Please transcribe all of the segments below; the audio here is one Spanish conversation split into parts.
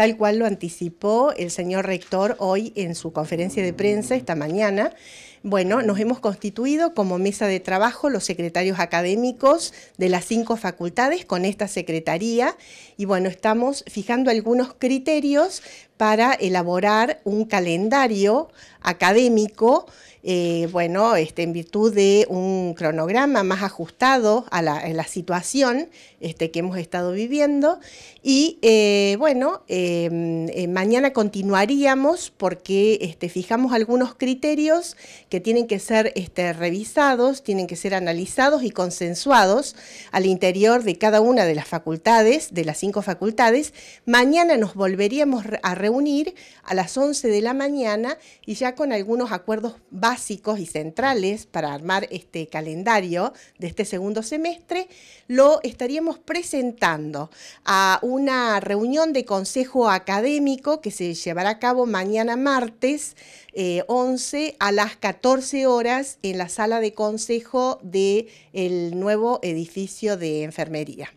tal cual lo anticipó el señor rector hoy en su conferencia de prensa esta mañana. Bueno, nos hemos constituido como mesa de trabajo los secretarios académicos de las cinco facultades con esta secretaría y bueno, estamos fijando algunos criterios para elaborar un calendario académico, eh, bueno, este, en virtud de un cronograma más ajustado a la, situación este, que hemos estado viviendo. Y eh, bueno, em, eh, mañana continuaríamos porque este, fijamos algunos criterios que tienen que ser este, revisados, tienen que ser analizados y consensuados al interior de cada una de las facultades, de las cinco facultades. Mañana nos volveríamos a reunir a las 11 de la mañana y ya con algunos acuerdos básicos y centrales para armar este calendario de este segundo semestre, lo estaríamos presentando a una reunión de consejo académico que se llevará a cabo mañana martes 11 eh, a las 14. 14 horas en la sala de consejo del el nuevo edificio de enfermería.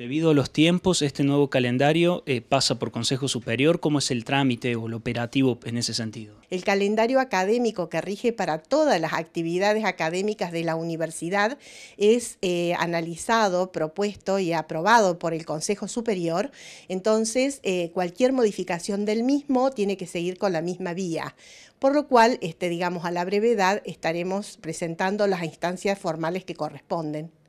Debido a los tiempos, este nuevo calendario eh, pasa por Consejo Superior. ¿Cómo es el trámite o el operativo en ese sentido? El calendario académico que rige para todas las actividades académicas de la universidad es eh, analizado, propuesto y aprobado por el Consejo Superior. Entonces, eh, cualquier modificación del mismo tiene que seguir con la misma vía. Por lo cual, este, digamos, a la brevedad estaremos presentando las instancias formales que corresponden.